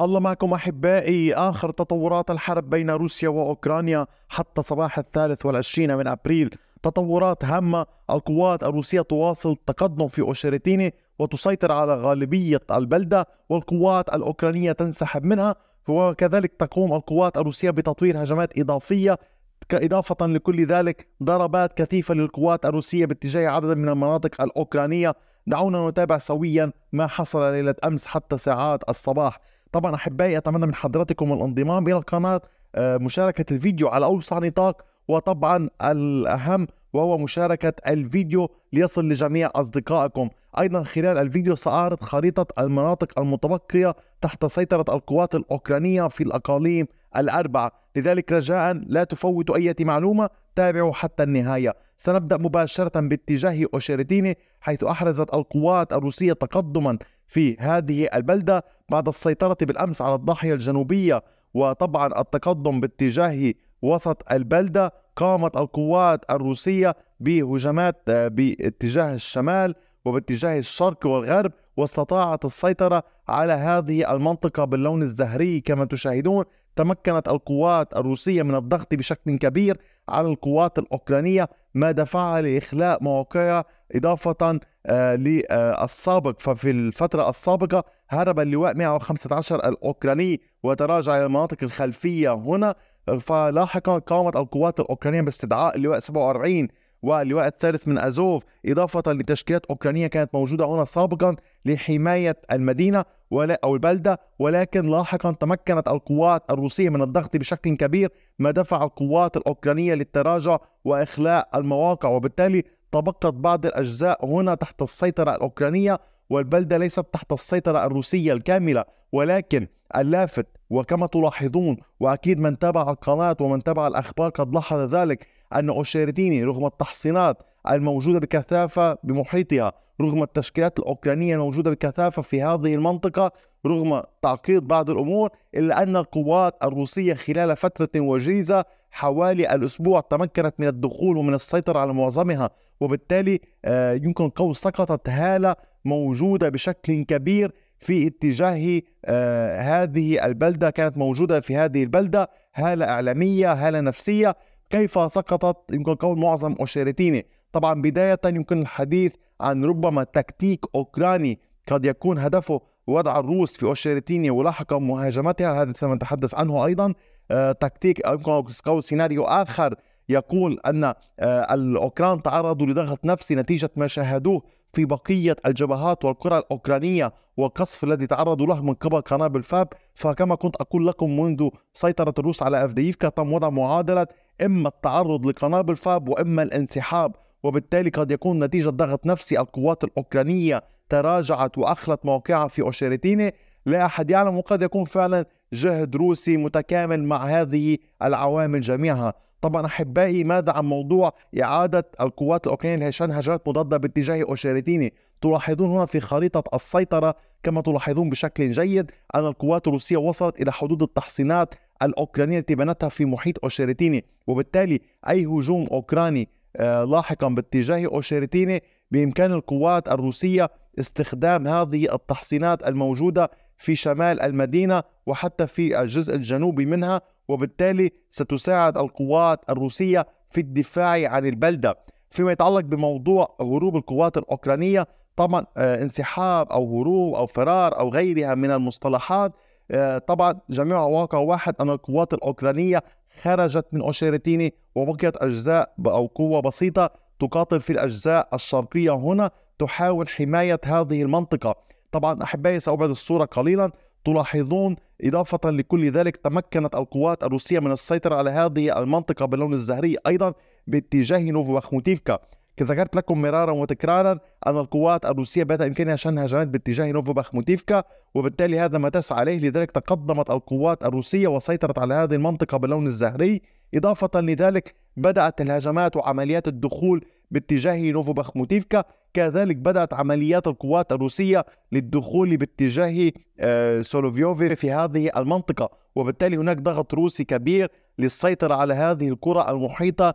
الله معكم أحبائي آخر تطورات الحرب بين روسيا وأوكرانيا حتى صباح الثالث والعشرين من أبريل تطورات هامة القوات الروسية تواصل التقدم في أوشرتيني وتسيطر على غالبية البلدة والقوات الأوكرانية تنسحب منها وكذلك تقوم القوات الروسية بتطوير هجمات إضافية إضافة لكل ذلك ضربات كثيفة للقوات الروسية باتجاه عدد من المناطق الأوكرانية دعونا نتابع سويا ما حصل ليلة أمس حتى ساعات الصباح طبعا احبائي اتمنى من حضراتكم الانضمام الى القناه آه، مشاركه الفيديو على اوسع نطاق وطبعا الاهم وهو مشاركه الفيديو ليصل لجميع اصدقائكم ايضا خلال الفيديو ساعرض خريطه المناطق المتبقيه تحت سيطره القوات الاوكرانيه في الاقاليم الاربعه لذلك رجاء لا تفوتوا اي معلومه تابعوا حتى النهايه سنبدا مباشره باتجاه اوشيرتيني حيث احرزت القوات الروسيه تقدما في هذه البلدة بعد السيطرة بالأمس على الضاحية الجنوبية وطبعا التقدم باتجاه وسط البلدة قامت القوات الروسية بهجمات آه، باتجاه الشمال وباتجاه الشرق والغرب واستطاعت السيطرة على هذه المنطقة باللون الزهري كما تشاهدون تمكنت القوات الروسية من الضغط بشكل كبير على القوات الأوكرانية ما دفعها لإخلاء مواقعها إضافة آه، للسابق ففي الفترة السابقة هرب اللواء 115 الأوكراني وتراجع إلى المناطق الخلفية هنا فلاحقا قامت القوات الأوكرانية باستدعاء اللواء 47 واللواء الثالث من أزوف إضافة لتشكيلات أوكرانية كانت موجودة هنا سابقا لحماية المدينة ولا أو البلدة ولكن لاحقا تمكنت القوات الروسية من الضغط بشكل كبير ما دفع القوات الأوكرانية للتراجع وإخلاء المواقع وبالتالي تبقت بعض الأجزاء هنا تحت السيطرة الأوكرانية والبلدة ليست تحت السيطرة الروسية الكاملة ولكن اللافت وكما تلاحظون وأكيد من تابع القناة ومن تابع الأخبار قد لاحظ ذلك أن أوشيرديني رغم التحصينات الموجودة بكثافة بمحيطها رغم التشكيلات الأوكرانية الموجودة بكثافة في هذه المنطقة رغم تعقيد بعض الأمور إلا أن القوات الروسية خلال فترة وجيزة حوالي الأسبوع تمكنت من الدخول ومن السيطرة على معظمها وبالتالي آه، يمكن قول سقطت هالة موجودة بشكل كبير في اتجاه آه، هذه البلدة كانت موجودة في هذه البلدة هالة إعلامية هالة نفسية كيف سقطت يمكن قول معظم اوشيريتيني طبعا بداية يمكن الحديث عن ربما تكتيك أوكراني قد يكون هدفه وضع الروس في أوشيريتيني ولاحقا مهاجمتها هذا سنتحدث عنه أيضا آه، تكتيك أو آه، سيناريو آخر يقول أن آه، الأوكران تعرضوا لضغط نفسي نتيجة ما شاهدوه في بقية الجبهات والقرى الأوكرانية والقصف الذي تعرضوا له من قبل قنابل فاب فكما كنت أقول لكم منذ سيطرة الروس على أفديفكا تم وضع معادلة إما التعرض لقنابل فاب وإما الانسحاب وبالتالي قد يكون نتيجة ضغط نفسي القوات الأوكرانية تراجعت وأخلت موقعها في أوشيريتيني لا أحد يعلم وقد يكون فعلا جهد روسي متكامل مع هذه العوامل جميعها طبعا أحبائي ماذا عن موضوع إعادة القوات الأوكرانية لهشان هجرات مضادة باتجاه أوشيريتيني تلاحظون هنا في خريطة السيطرة كما تلاحظون بشكل جيد أن القوات الروسية وصلت إلى حدود التحصينات الأوكرانية التي بنتها في محيط أوشيرتيني وبالتالي أي هجوم أوكراني آه، لاحقا باتجاه أوشيرتيني بإمكان القوات الروسية استخدام هذه التحصينات الموجودة في شمال المدينة وحتى في الجزء الجنوبي منها وبالتالي ستساعد القوات الروسية في الدفاع عن البلدة فيما يتعلق بموضوع هروب القوات الأوكرانية طبعا آه، انسحاب أو هروب أو فرار أو غيرها من المصطلحات آه، طبعا جميع واقع واحد أن القوات الأوكرانية خرجت من أوشيرتيني وبقيت أجزاء أو قوة بسيطة تقاتل في الأجزاء الشرقية هنا تحاول حماية هذه المنطقة طبعا أحبائي سأبعد الصورة قليلا تلاحظون إضافة لكل ذلك تمكنت القوات الروسية من السيطرة على هذه المنطقة باللون الزهري أيضا باتجاه نوفو وخموتيفكا ذكرت لكم مرارا وتكرارا أن القوات الروسية بات إمكانها شن هجمات باتجاه نوفو بخموتيفكا وبالتالي هذا ما تسعى إليه لذلك تقدمت القوات الروسية وسيطرت على هذه المنطقة باللون الزهري إضافة لذلك بدأت الهجمات وعمليات الدخول باتجاه نوفو بخموتيفكا كذلك بدأت عمليات القوات الروسية للدخول باتجاه آه، سولوفيوفي في هذه المنطقة وبالتالي هناك ضغط روسي كبير للسيطرة على هذه القرى المحيطة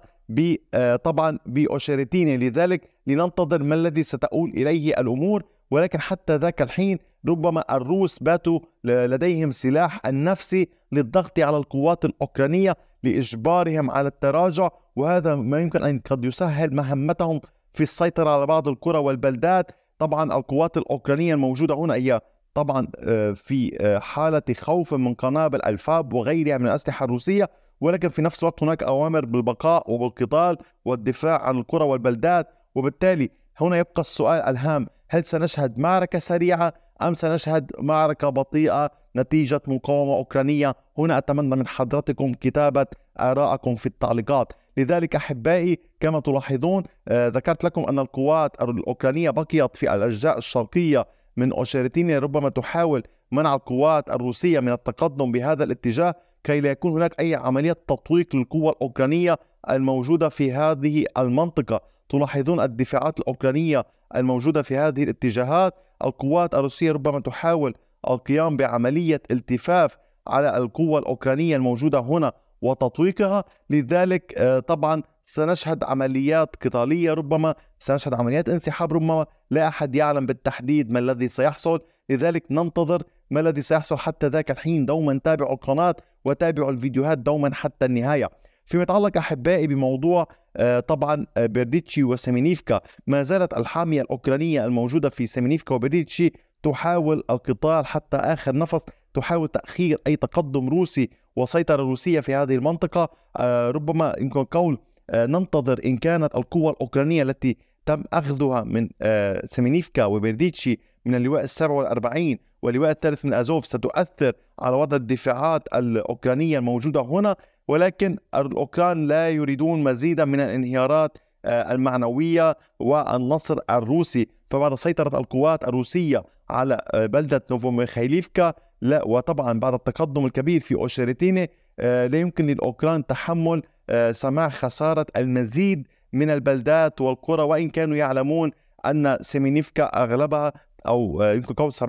آه، طبعا بأوشيريتيني لذلك لننتظر ما الذي ستؤول إليه الأمور ولكن حتى ذاك الحين ربما الروس باتوا لديهم سلاح النفسي للضغط على القوات الأوكرانية لإجبارهم على التراجع وهذا ما يمكن أن قد يسهل مهمتهم في السيطرة على بعض القرى والبلدات طبعا القوات الأوكرانية الموجودة هنا هي طبعا آه، في آه، حالة خوف من قنابل الفاب وغيرها من الأسلحة الروسية ولكن في نفس الوقت هناك أوامر بالبقاء وبالقتال والدفاع عن القرى والبلدات وبالتالي هنا يبقى السؤال الهام هل سنشهد معركة سريعة أم سنشهد معركة بطيئة نتيجة مقاومة أوكرانية هنا أتمنى من حضرتكم كتابة آراءكم في التعليقات لذلك أحبائي كما تلاحظون آه، ذكرت لكم أن القوات الأوكرانية بقيت في الأجزاء الشرقية من أوشيرتيني ربما تحاول منع القوات الروسية من التقدم بهذا الاتجاه كي لا يكون هناك أي عملية تطويق للقوة الأوكرانية الموجودة في هذه المنطقة تلاحظون الدفاعات الأوكرانية الموجودة في هذه الاتجاهات القوات الروسية ربما تحاول القيام بعملية التفاف على القوة الأوكرانية الموجودة هنا وتطويقها لذلك آه، طبعا سنشهد عمليات قتالية ربما سنشهد عمليات انسحاب ربما لا أحد يعلم بالتحديد ما الذي سيحصل لذلك ننتظر ما الذي سيحصل حتى ذاك الحين دوما تابعوا القناة وتابعوا الفيديوهات دوما حتى النهاية فيما يتعلق أحبائي بموضوع آه، طبعا آه، بيرديتشي وسمينيفكا ما زالت الحامية الأوكرانية الموجودة في سيمينيفكا وبيرديتشي تحاول القتال حتى آخر نفس تحاول تأخير أي تقدم روسي وسيطرة روسية في هذه المنطقة آه، ربما يمكن قول آه، ننتظر إن كانت القوة الأوكرانية التي تم أخذها من آه، سمينيفكا وبرديتشي من اللواء ال 47 واللواء الثالث من أزوف ستؤثر على وضع الدفاعات الأوكرانية الموجودة هنا ولكن الأوكران لا يريدون مزيدا من الانهيارات آه، المعنوية والنصر الروسي فبعد سيطرة القوات الروسية على بلدة نوفوميخيليفكا لا وطبعا بعد التقدم الكبير في أوشيريتيني لا يمكن للأوكران تحمل سماع خسارة المزيد من البلدات والقرى وإن كانوا يعلمون أن سيمينيفكا أغلبها أو يمكن 70%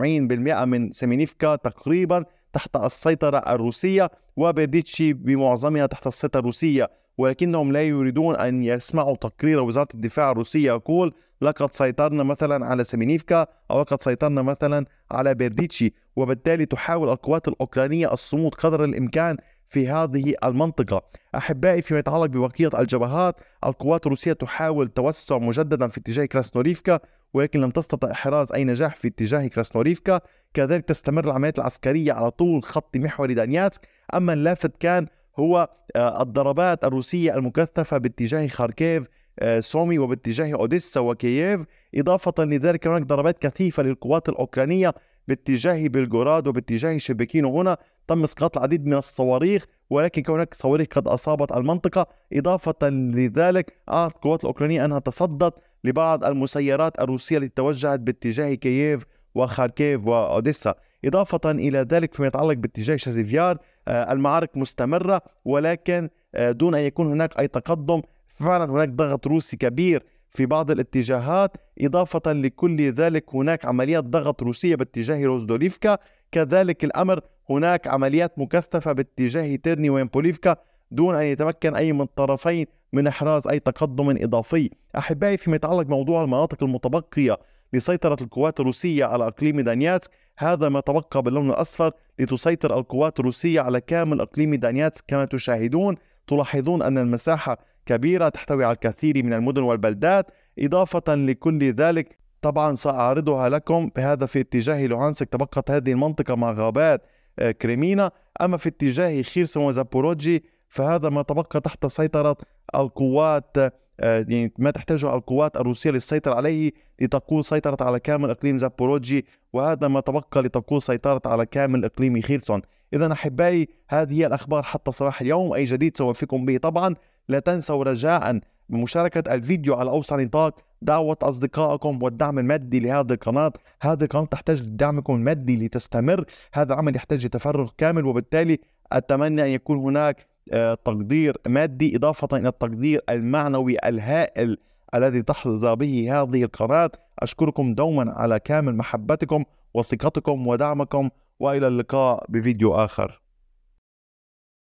من سيمينيفكا تقريبا تحت السيطرة الروسية وبرديتشي بمعظمها تحت السيطرة الروسية ولكنهم لا يريدون أن يسمعوا تقرير وزارة الدفاع الروسية يقول لقد سيطرنا مثلا على سيمينيفكا أو لقد سيطرنا مثلا على برديتشي وبالتالي تحاول القوات الأوكرانية الصمود قدر الإمكان في هذه المنطقة أحبائي فيما يتعلق ببقية الجبهات القوات الروسية تحاول توسع مجددا في اتجاه كراسنوريفكا ولكن لم تستطع إحراز أي نجاح في اتجاه كراسنوريفكا كذلك تستمر العمليات العسكرية على طول خط محور دانياتسك أما اللافت كان هو آه، الضربات الروسية المكثفة باتجاه خاركيف آه، سومي وباتجاه أوديسا وكييف إضافة لذلك هناك ضربات كثيفة للقوات الأوكرانية باتجاه بلغراد وباتجاه شبكين هنا تم اسقاط العديد من الصواريخ ولكن كون هناك صواريخ قد اصابت المنطقه اضافه لذلك اعلنت القوات الاوكرانيه انها تصدت لبعض المسيرات الروسيه التي توجهت باتجاه كييف وخاركيف وأوديسا إضافة إلى ذلك فيما يتعلق باتجاه شازيفيار آه، المعارك مستمرة ولكن آه، دون أن يكون هناك أي تقدم فعلا هناك ضغط روسي كبير في بعض الاتجاهات إضافة لكل ذلك هناك عمليات ضغط روسية باتجاه روزدوليفكا كذلك الأمر هناك عمليات مكثفة باتجاه تيرني وينبوليفكا دون أن يتمكن أي من الطرفين من إحراز أي تقدم إضافي أحبائي فيما يتعلق موضوع المناطق المتبقية لسيطرة القوات الروسية على أقليم دانياتسك هذا ما تبقى باللون الأصفر لتسيطر القوات الروسية على كامل أقليم دانياتسك كما تشاهدون تلاحظون أن المساحة كبيرة تحتوي على الكثير من المدن والبلدات إضافة لكل ذلك طبعا سأعرضها لكم بهذا في اتجاه لوهانسك تبقت هذه المنطقة مع غابات آه، كريمينا أما في اتجاه خيرسون وزابوروجي فهذا ما تبقى تحت سيطرة القوات آه، يعني ما تحتاجه القوات الروسية للسيطرة عليه لتقول سيطرة على كامل إقليم زابوروجي وهذا ما تبقى لتقول سيطرة على كامل إقليم خيرسون إذا أحبائي هذه هي الأخبار حتى صباح اليوم أي جديد سوفيكم به طبعا لا تنسوا رجاء مشاركة الفيديو على أوسع نطاق دعوة أصدقائكم والدعم المادي لهذه القناة هذه القناة تحتاج لدعمكم المادي لتستمر هذا العمل يحتاج لتفرغ كامل وبالتالي أتمنى أن يكون هناك آه، تقدير مادي إضافة إلى التقدير المعنوي الهائل الذي تحظى به هذه القناة أشكركم دوما على كامل محبتكم وثقتكم ودعمكم وإلى اللقاء بفيديو آخر